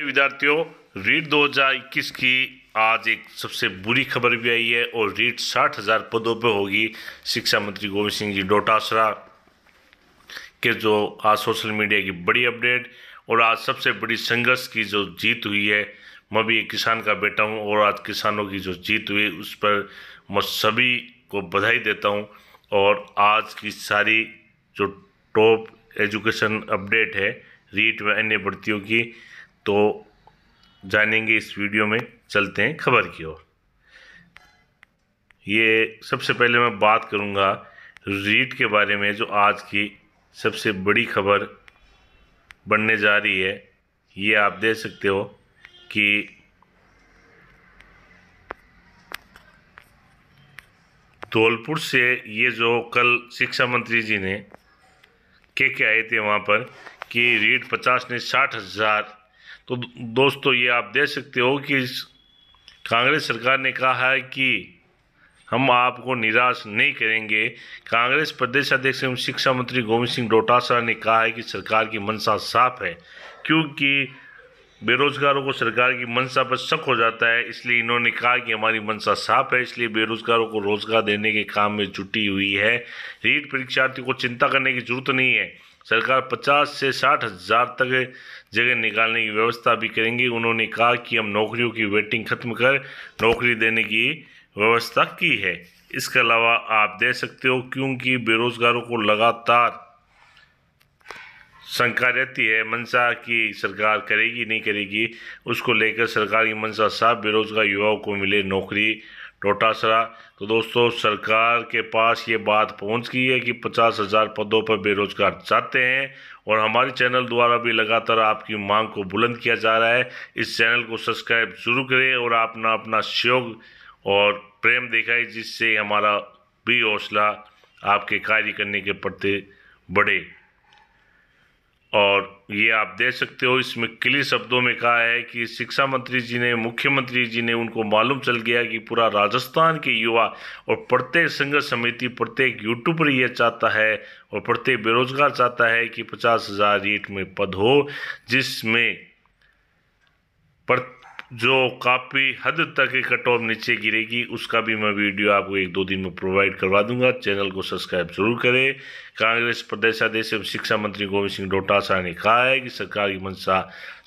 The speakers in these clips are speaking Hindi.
विद्यार्थियों रीट 2021 की आज एक सबसे बुरी खबर भी आई है और रीट साठ हजार पदों पर होगी शिक्षा मंत्री गोविंद सिंह जी डोटासरा के जो आज सोशल मीडिया की बड़ी अपडेट और आज सबसे बड़ी संघर्ष की जो जीत हुई है मैं भी एक किसान का बेटा हूं और आज किसानों की जो जीत हुई उस पर मैं सभी को बधाई देता हूं और आज की सारी जो टॉप एजुकेशन अपडेट है रीट व अन्य भर्तियों की तो जानेंगे इस वीडियो में चलते हैं खबर की ओर ये सबसे पहले मैं बात करूंगा रीट के बारे में जो आज की सबसे बड़ी खबर बनने जा रही है ये आप देख सकते हो कि धौलपुर से ये जो कल शिक्षा मंत्री जी ने के के आए थे वहाँ पर कि रीट पचास ने साठ हज़ार तो दोस्तों ये आप देख सकते हो कि कांग्रेस सरकार ने कहा है कि हम आपको निराश नहीं करेंगे कांग्रेस प्रदेश अध्यक्ष एवं शिक्षा मंत्री गोविंद सिंह डोटासरा ने कहा है कि सरकार की मंशा साफ है क्योंकि बेरोजगारों को सरकार की मंशा पर शक हो जाता है इसलिए इन्होंने कहा कि हमारी मंशा साफ है इसलिए बेरोजगारों को रोजगार देने के काम में जुटी हुई है रीट परीक्षार्थी को चिंता करने की जरूरत नहीं है सरकार 50 से साठ हज़ार तक जगह निकालने की व्यवस्था भी करेंगी उन्होंने कहा कि हम नौकरियों की वेटिंग खत्म कर नौकरी देने की व्यवस्था की है इसके अलावा आप दे सकते हो क्योंकि बेरोजगारों को लगातार शंका रहती है मनसा की सरकार करेगी नहीं करेगी उसको लेकर सरकार की मनसा साफ बेरोजगार युवाओं को मिले नौकरी डोटासरा तो दोस्तों सरकार के पास ये बात पहुंच गई है कि पचास हज़ार पदों पर बेरोजगार चाहते हैं और हमारे चैनल द्वारा भी लगातार आपकी मांग को बुलंद किया जा रहा है इस चैनल को सब्सक्राइब जरूर करें और अपना अपना सहयोग और प्रेम दिखाए जिससे हमारा भी हौसला आपके कार्य करने के प्रति बढ़े और ये आप देख सकते हो इसमें क्ली शब्दों में कहा है कि शिक्षा मंत्री जी ने मुख्यमंत्री जी ने उनको मालूम चल गया कि पूरा राजस्थान के युवा और प्रत्येक संघर्ष समिति प्रत्येक यूट्यूबर ये चाहता है और प्रत्येक बेरोजगार चाहता है कि पचास हजार रेट में पद हो जिसमें प्रत्येक जो काफ़ी हद तक एक कट ऑफ नीचे गिरेगी उसका भी मैं वीडियो आपको एक दो दिन में प्रोवाइड करवा दूंगा चैनल को सब्सक्राइब जरूर करें कांग्रेस प्रदेशाध्यक्ष एवं शिक्षा मंत्री गोविंद सिंह डोटासा ने कहा है कि सरकार की मंशा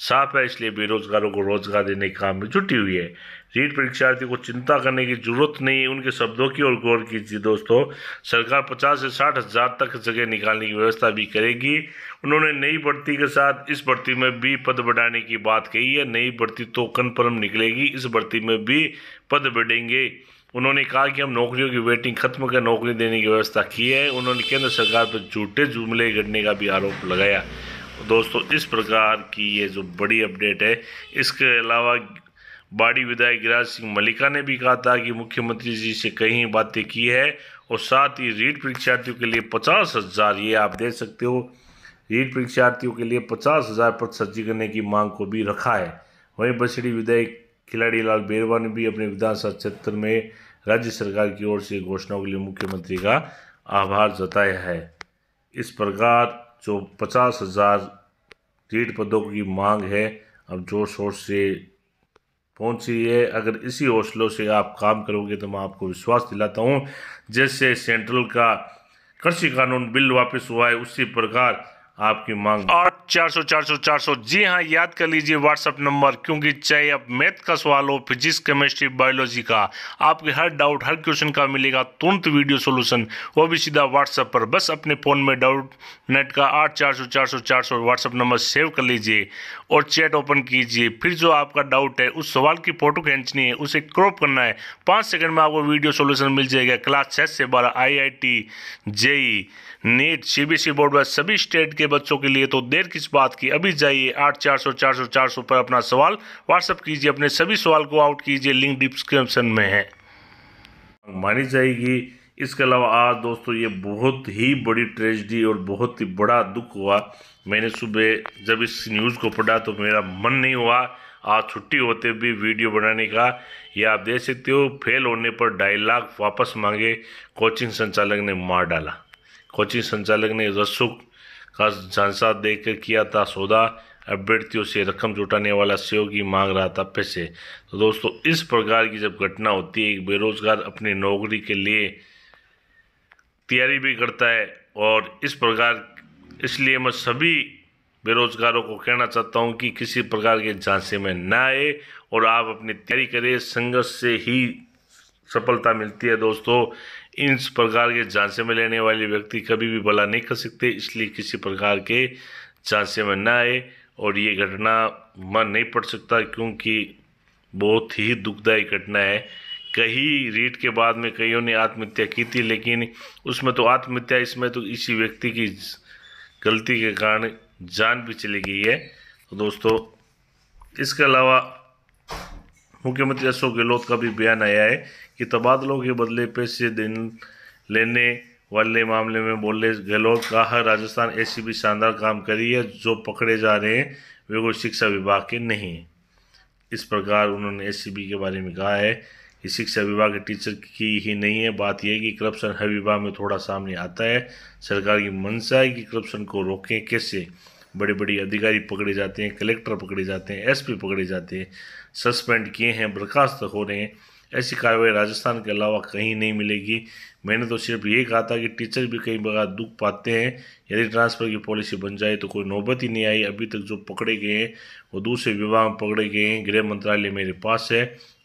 साफ है इसलिए बेरोजगारों को रोजगार देने के काम में जुटी हुई है रीट परीक्षार्थी को चिंता करने की जरूरत नहीं है उनके शब्दों की ओर गौर कीजिए दोस्तों सरकार पचास से साठ हज़ार तक जगह निकालने की व्यवस्था भी करेगी उन्होंने नई भर्ती के साथ इस भर्ती में भी पद बढ़ाने की बात कही है नई भर्ती तो कन्फर्म निकलेगी इस भर्ती में भी पद बढ़ेंगे उन्होंने कहा कि हम नौकरियों की वेटिंग खत्म कर नौकरी देने की व्यवस्था की है उन्होंने केंद्र सरकार पर झूठे जुमले गढ़ने का भी आरोप लगाया दोस्तों इस प्रकार की ये जो बड़ी अपडेट है इसके अलावा बाड़ी विधायक गिराज सिंह मलिका ने भी कहा था कि मुख्यमंत्री जी से कई बातें की है और साथ ही रीट परीक्षार्थियों के लिए पचास हज़ार ये आप दे सकते हो रीट परीक्षार्थियों के लिए पचास हज़ार पद सज्जी करने की मांग को भी रखा है वहीं बसड़ी विधायक खिलाड़ी लाल बेरवा ने भी अपने विधानसभा क्षेत्र में राज्य सरकार की ओर से घोषणाओं के लिए मुख्यमंत्री का आभार जताया है इस प्रकार जो पचास हज़ार रीट पदों की मांग है अब जोर शोर से पहुंची है अगर इसी हौसलों से आप काम करोगे तो मैं आपको विश्वास दिलाता हूँ जैसे सेंट्रल का कृषि कानून बिल वापस हुआ है उसी प्रकार आपकी मांग चार सौ चार सौ चार सौ जी हाँ याद कर लीजिए व्हाट्सअप नंबर क्योंकि चाहे आप मैथ का सवाल हो फिजिक्स केमिस्ट्री बायोलॉजी का आपके हर डाउट हर क्वेश्चन का मिलेगा तुरंत वीडियो सोल्यूशन वो भी सीधा व्हाट्सअप पर बस अपने फ़ोन में डाउट नेट का आठ चार सौ चार सौ चार सौ व्हाट्सअप नंबर सेव कर लीजिए और चैट ओपन कीजिए फिर जो आपका डाउट है उस सवाल की फ़ोटो खींचनी है उसे क्रॉप करना है पाँच सेकंड में आपको वीडियो सोल्यूशन मिल जाएगा क्लास छः से बारह I I T JEE NEET C B C board व सभी स्टेट के बच्चों के लिए तो देर किस बात की अभी जाइए आठ चार सौ चार सौ चार सौ पर अपना सवाल व्हाट्सअप कीजिए अपने सभी सवाल को आउट कीजिए लिंक डिस्क्रिप्शन में है मानी जाएगी इसके अलावा आज दोस्तों ये बहुत ही बड़ी ट्रेजडी और बहुत ही बड़ा दुख हुआ मैंने सुबह जब इस न्यूज़ को पढ़ा तो मेरा मन नहीं हुआ आज छुट्टी होते भी वीडियो बनाने का यह आप देख सकते हो फेल होने पर ढाई वापस मांगे कोचिंग संचालक ने मार डाला कोचिंग संचालक ने रसुख कर्ज झांसा देकर किया था सौदा अभ्यर्थियों से रकम जुटाने वाला सहयोगी मांग रहा था पैसे तो दोस्तों इस प्रकार की जब घटना होती है एक बेरोजगार अपनी नौकरी के लिए तैयारी भी करता है और इस प्रकार इसलिए मैं सभी बेरोजगारों को कहना चाहता हूँ कि किसी प्रकार के झांसे में ना आए और आप अपनी तैयारी करें संघर्ष से ही सफलता मिलती है दोस्तों इन प्रकार के झांसे में लेने वाले व्यक्ति कभी भी भला नहीं कर सकते इसलिए किसी प्रकार के झांसे में ना आए और ये घटना मन नहीं पड़ सकता क्योंकि बहुत ही दुखदायी घटना है कई रीट के बाद में कईयों ने आत्महत्या की थी लेकिन उसमें तो आत्महत्या इसमें तो इसी व्यक्ति की गलती के कारण जान भी चली गई है तो दोस्तों इसके अलावा मुख्यमंत्री अशोक गहलोत का भी बयान आया है कि तबादलों के बदले पैसे देने लेने वाले मामले में बोले गहलोत कहा राजस्थान एसीबी शानदार काम करी है जो पकड़े जा रहे हैं वे कोई शिक्षा विभाग के नहीं हैं इस प्रकार उन्होंने एसीबी के बारे में कहा है कि शिक्षा विभाग के टीचर की ही नहीं है बात यह है कि करप्शन हर विभाग में थोड़ा सामने आता है सरकार की मंशा है कि करप्शन को रोकें कैसे बड़े बड़े अधिकारी पकड़े जाते हैं कलेक्टर पकड़े जाते हैं एसपी पकड़े जाते हैं सस्पेंड किए हैं बर्खास्त हो रहे हैं ऐसी कार्रवाई राजस्थान के अलावा कहीं नहीं मिलेगी मैंने तो सिर्फ ये कहा था कि टीचर भी कई बार दुख पाते हैं यदि ट्रांसफ़र की पॉलिसी बन जाए तो कोई नौबत ही नहीं आई अभी तक जो पकड़े गए हैं वो दूसरे विभाग में पकड़े गए हैं गृह मंत्रालय मेरे पास है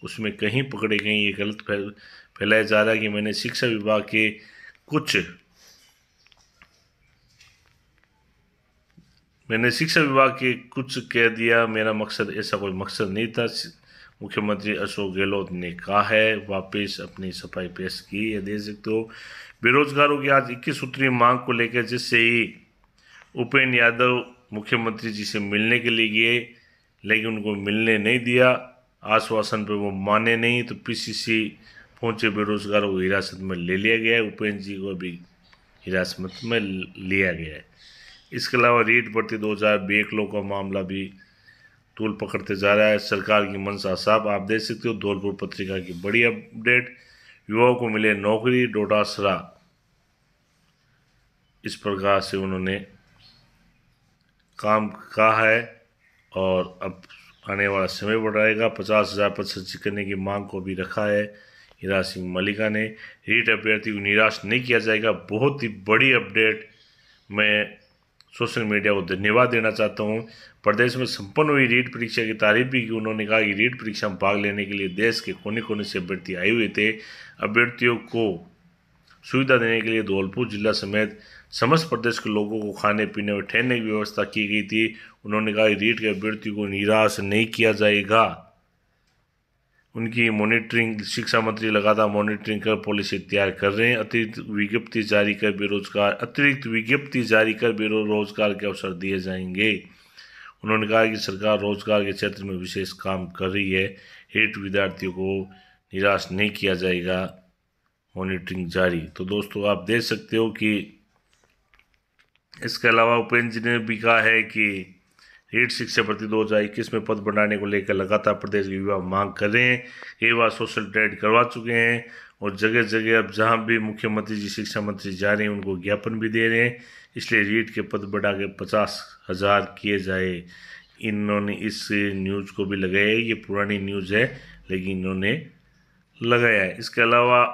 उसमें कहीं पकड़े गए ये गलत फैल फैलाया जा रहा है कि मैंने शिक्षा विभाग के कुछ मैंने शिक्षा विभाग के कुछ कह दिया मेरा मकसद ऐसा कोई मकसद नहीं था मुख्यमंत्री अशोक गहलोत ने कहा है वापस अपनी सफाई पेश की या देख सकते हो बेरोजगारों की आज इक्कीस सूत्री मांग को लेकर जिससे ही उपेंद्र यादव मुख्यमंत्री जी से मिलने के लिए गए लेकिन उनको मिलने नहीं दिया आश्वासन पर वो माने नहीं तो पीसीसी पहुंचे बेरोजगारों को हिरासत में ले लिया गया है उपेंद्र जी को भी हिरासत में लिया गया है इसके अलावा रीट भर्ती दो हज़ार बेकलों का मामला भी टूल पकड़ते जा रहा है सरकार की मंशा साहब आप देख सकते हो धौलपुर पत्रिका की बड़ी अपडेट युवाओं को मिले नौकरी डोडासरा इस प्रकार से उन्होंने काम कहा है और अब आने वाला समय बढ़ाएगा पचास हज़ार पद सचिव करने की मांग को भी रखा है हीरा सिंह मलिका ने रीट अभ्यर्थी को निराश नहीं किया जाएगा बहुत ही बड़ी अपडेट मैं सोशल मीडिया को धन्यवाद देना चाहता हूँ प्रदेश में संपन्न हुई रीट परीक्षा की तारीफ भी की उन्होंने कहा कि रीट परीक्षा में भाग लेने के लिए देश के कोने कोने से अभ्यर्थी आए हुए थे अभ्यर्थियों को सुविधा देने के लिए धौलपुर जिला समेत समस्त प्रदेश के लोगों को खाने पीने और ठहरने की व्यवस्था की गई थी उन्होंने कहा कि रीट के अभ्यर्थियों को निराश नहीं किया जाएगा उनकी मॉनिटरिंग शिक्षा मंत्री लगातार मॉनिटरिंग कर पॉलिसी तैयार कर रहे हैं अतिरिक्त विज्ञप्ति जारी कर बेरोजगार अतिरिक्त विज्ञप्ति जारी कर बेरोजगार के अवसर दिए जाएंगे उन्होंने कहा कि सरकार रोजगार के क्षेत्र में विशेष काम कर रही है हेट विद्यार्थियों को निराश नहीं किया जाएगा मॉनिटरिंग जारी तो दोस्तों आप देख सकते हो कि इसके अलावा उपेंद्र जी ने भी कहा है कि रेट शिक्षा प्रति दो हज़ार इक्कीस में पद बढ़ाने को लेकर लगातार प्रदेश के युवा मांग कर रहे हैं ये युवा सोशल ट्रेड करवा चुके हैं और जगह जगह अब जहाँ भी मुख्यमंत्री जी शिक्षा मंत्री जा रहे हैं उनको ज्ञापन भी दे रहे हैं इसलिए रीट के पद बढ़ा के पचास हज़ार किए जाए इन्होंने इस न्यूज़ को भी लगाया है ये पुरानी न्यूज़ है लेकिन इन्होंने लगाया है इसके अलावा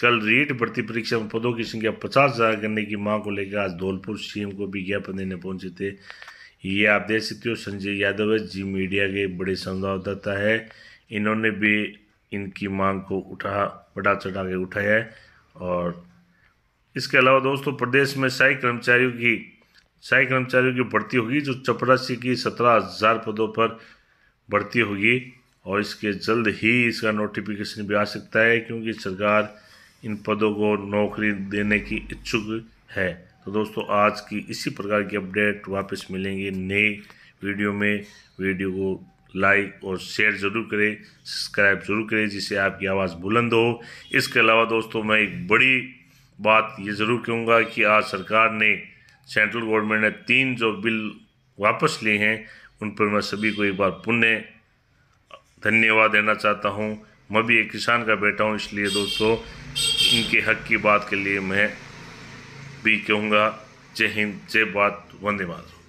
कल रीट भर्ती परीक्षा में पदों की संख्या पचास हज़ार करने की मांग को लेकर आज धौलपुर सी को भी ज्ञापन देने पहुंचे थे ये आप देख सकते हो संजय यादव है जी मीडिया के बड़े संवाददाता है इन्होंने भी इनकी मांग को उठा बढ़ा चढ़ा के उठाया है और इसके अलावा दोस्तों प्रदेश में सहायक कर्मचारियों की सहायक कर्मचारियों की भर्ती होगी जो चपरासी की सत्रह हज़ार पदों पर भर्ती होगी और इसके जल्द ही इसका नोटिफिकेशन भी आ सकता है क्योंकि सरकार इन पदों को नौकरी देने की इच्छुक है तो दोस्तों आज की इसी प्रकार की अपडेट वापस मिलेंगे नए वीडियो में वीडियो को लाइक और शेयर ज़रूर करें सब्सक्राइब ज़रूर करें जिससे आपकी आवाज़ बुलंद हो इसके अलावा दोस्तों मैं एक बड़ी बात ये ज़रूर कहूँगा कि आज सरकार ने सेंट्रल गवर्नमेंट ने तीन जो बिल वापस लिए हैं उन पर मैं सभी को एक बार पुण्य धन्यवाद देना चाहता हूँ मैं भी एक किसान का बेटा हूँ इसलिए दोस्तों इनके हक की बात के लिए मैं भी कहूँगा जय हिंद जय बात वंदे मातरम